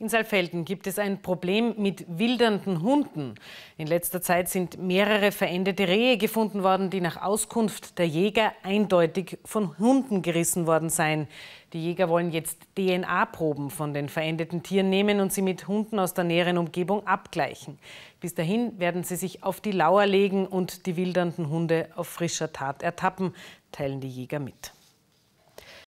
In Saalfelden gibt es ein Problem mit wildernden Hunden. In letzter Zeit sind mehrere verendete Rehe gefunden worden, die nach Auskunft der Jäger eindeutig von Hunden gerissen worden seien. Die Jäger wollen jetzt DNA-Proben von den verendeten Tieren nehmen und sie mit Hunden aus der näheren Umgebung abgleichen. Bis dahin werden sie sich auf die Lauer legen und die wildernden Hunde auf frischer Tat ertappen, teilen die Jäger mit.